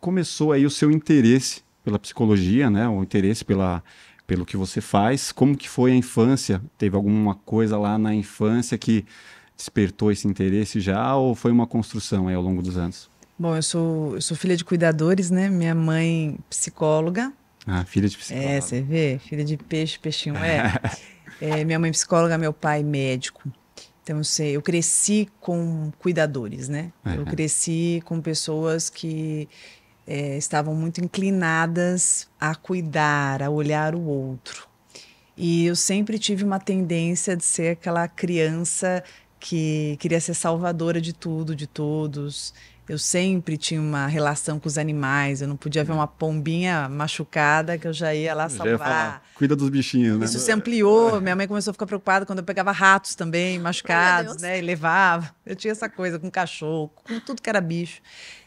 começou aí o seu interesse pela psicologia, né? O interesse pela, pelo que você faz. Como que foi a infância? Teve alguma coisa lá na infância que despertou esse interesse já ou foi uma construção aí ao longo dos anos? Bom, eu sou, eu sou filha de cuidadores, né? Minha mãe psicóloga. Ah, filha de psicóloga. É, você vê? Filha de peixe, peixinho. É. é minha mãe psicóloga, meu pai médico. Então, eu, sei, eu cresci com cuidadores, né? É. Eu cresci com pessoas que é, estavam muito inclinadas a cuidar, a olhar o outro. E eu sempre tive uma tendência de ser aquela criança que queria ser salvadora de tudo, de todos, eu sempre tinha uma relação com os animais, eu não podia ver uma pombinha machucada que eu já ia lá salvar. Já ia falar, Cuida dos bichinhos, né? Isso se ampliou, minha mãe começou a ficar preocupada quando eu pegava ratos também, machucados, né? E levava. Eu tinha essa coisa com cachorro, com tudo que era bicho.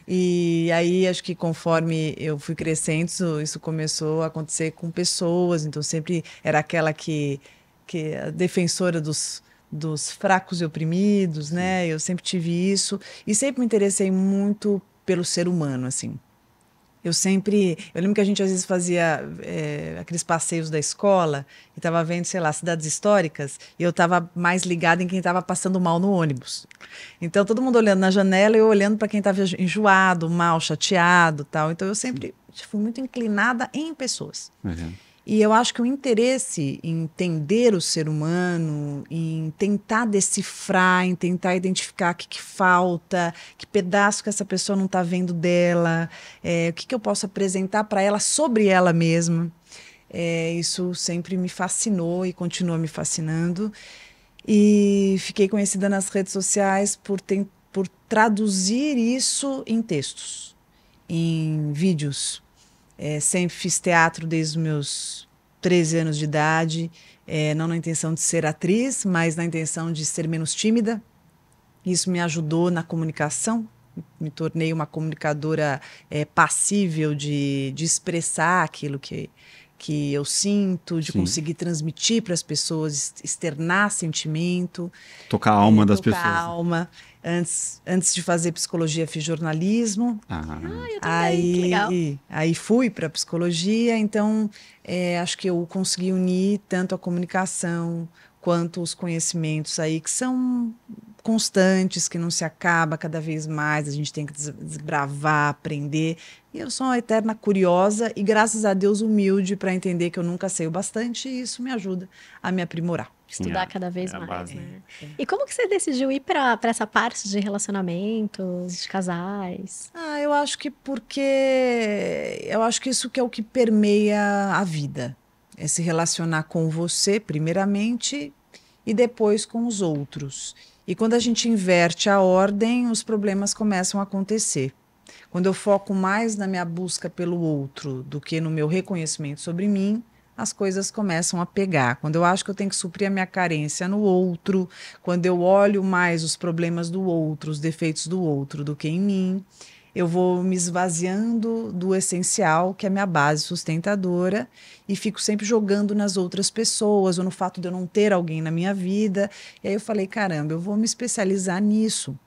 E aí acho que conforme eu fui crescendo, isso, isso começou a acontecer com pessoas, então sempre era aquela que que é defensora dos dos fracos e oprimidos, né? Eu sempre tive isso e sempre me interessei muito pelo ser humano, assim. Eu sempre. Eu lembro que a gente às vezes fazia é, aqueles passeios da escola e estava vendo, sei lá, cidades históricas e eu estava mais ligada em quem estava passando mal no ônibus. Então todo mundo olhando na janela e eu olhando para quem estava enjoado, mal, chateado tal. Então eu sempre fui muito inclinada em pessoas. Uhum. E eu acho que o interesse em entender o ser humano, em tentar decifrar, em tentar identificar o que, que falta, que pedaço que essa pessoa não está vendo dela, é, o que, que eu posso apresentar para ela sobre ela mesma, é, isso sempre me fascinou e continua me fascinando. E fiquei conhecida nas redes sociais por, por traduzir isso em textos, em vídeos, é, sempre fiz teatro desde os meus 13 anos de idade, é, não na intenção de ser atriz, mas na intenção de ser menos tímida. Isso me ajudou na comunicação, me tornei uma comunicadora é, passível de, de expressar aquilo que que eu sinto, de Sim. conseguir transmitir para as pessoas, externar sentimento. Tocar a alma é, das tocar pessoas. Tocar né? a alma. Antes, antes de fazer psicologia, fiz jornalismo. Ah, ah eu também, aí, aí fui para psicologia, então é, acho que eu consegui unir tanto a comunicação quanto os conhecimentos aí, que são constantes, que não se acaba cada vez mais, a gente tem que desbravar, aprender. E eu sou uma eterna curiosa e, graças a Deus, humilde para entender que eu nunca sei o bastante e isso me ajuda a me aprimorar. Estudar é, cada vez é mais, né? é, E como que você decidiu ir para essa parte de relacionamentos, de casais? Ah, eu acho que porque... Eu acho que isso que é o que permeia a vida. É se relacionar com você, primeiramente, e depois com os outros. E quando a gente inverte a ordem, os problemas começam a acontecer. Quando eu foco mais na minha busca pelo outro do que no meu reconhecimento sobre mim, as coisas começam a pegar. Quando eu acho que eu tenho que suprir a minha carência no outro, quando eu olho mais os problemas do outro, os defeitos do outro do que em mim, eu vou me esvaziando do essencial, que é a minha base sustentadora, e fico sempre jogando nas outras pessoas, ou no fato de eu não ter alguém na minha vida. E aí eu falei, caramba, eu vou me especializar nisso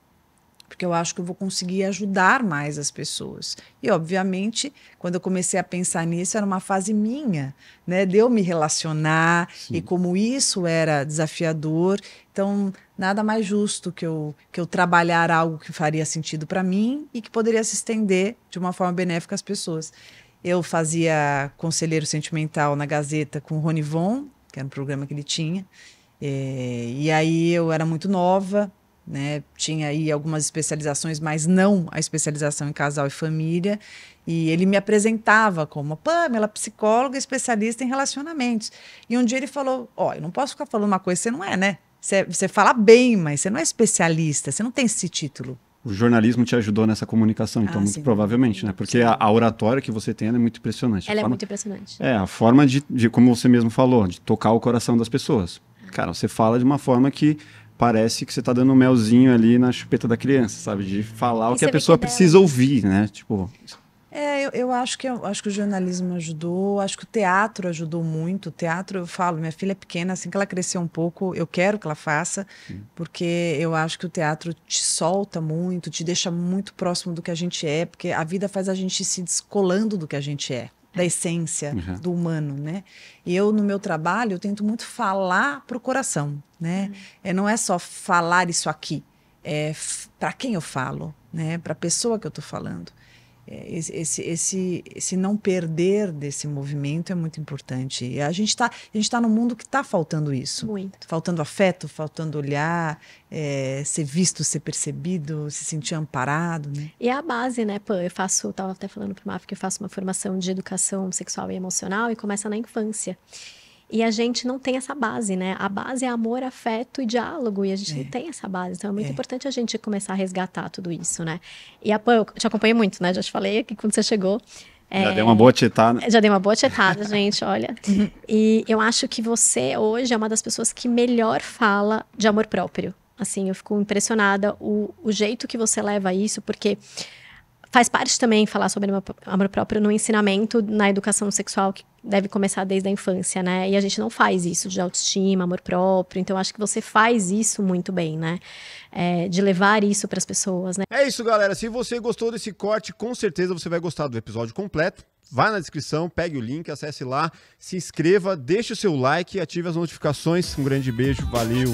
porque eu acho que eu vou conseguir ajudar mais as pessoas. E, obviamente, quando eu comecei a pensar nisso, era uma fase minha, né? De eu me relacionar Sim. e como isso era desafiador. Então, nada mais justo que eu, que eu trabalhar algo que faria sentido para mim e que poderia se estender de uma forma benéfica às pessoas. Eu fazia conselheiro sentimental na Gazeta com o Rony Von, que era um programa que ele tinha. e, eh, e aí eu era muito nova, né? Tinha aí algumas especializações, mas não a especialização em casal e família. E ele me apresentava como Pamela, psicóloga especialista em relacionamentos. E um dia ele falou: Ó, oh, eu não posso ficar falando uma coisa você não é, né? Você, fala bem, mas você não é especialista, você não tem esse título. O jornalismo te ajudou nessa comunicação, então, ah, muito sim. provavelmente, né? Porque a, a, oratória que você tem é muito impressionante. Ela é muito impressionante. É, a forma de, de, como você mesmo falou, de tocar o coração das pessoas. Cara, você fala de uma forma que parece que você tá dando um melzinho ali na chupeta da criança, sabe? De falar e o que a pessoa que é precisa ouvir, né? Tipo. É, eu, eu acho que eu é acho que o jornalismo ajudou, acho que o teatro ajudou muito. O teatro, eu falo, minha filha é pequena, assim que ela crescer um pouco, eu quero que ela faça, Sim. porque eu acho que o teatro te solta muito, te deixa muito próximo do que a gente é, porque a vida faz a gente se descolando do que a gente é da essência uhum. do humano, né? E eu no meu trabalho eu tento muito falar pro coração, né? Uhum. É não é só falar isso aqui, é para quem eu falo, né? Para a pessoa que eu estou falando. É, esse, esse, esse, esse não perder desse movimento é muito importante. E a gente está tá num tá mundo que está faltando isso. Muito. Faltando afeto, faltando olhar, é, ser visto, ser percebido, se sentir amparado. Né? E é a base, né, Pã? Eu faço, estava até falando para o Maf que eu faço uma formação de educação sexual e emocional e começa na infância. E a gente não tem essa base, né? A base é amor, afeto e diálogo, e a gente é. não tem essa base. Então é muito é. importante a gente começar a resgatar tudo isso, né? E a Pan, eu te acompanhei muito, né? Já te falei que quando você chegou. Já é, deu uma boa tietada. Já deu uma boa tietada, gente, olha. Uhum. E eu acho que você hoje é uma das pessoas que melhor fala de amor próprio. Assim, eu fico impressionada o, o jeito que você leva isso, porque faz parte também falar sobre amor próprio no ensinamento na educação sexual que deve começar desde a infância, né? E a gente não faz isso de autoestima, amor próprio. Então acho que você faz isso muito bem, né? É, de levar isso para as pessoas, né? É isso, galera. Se você gostou desse corte, com certeza você vai gostar do episódio completo. Vá na descrição, pegue o link, acesse lá, se inscreva, deixe o seu like e ative as notificações. Um grande beijo, valeu.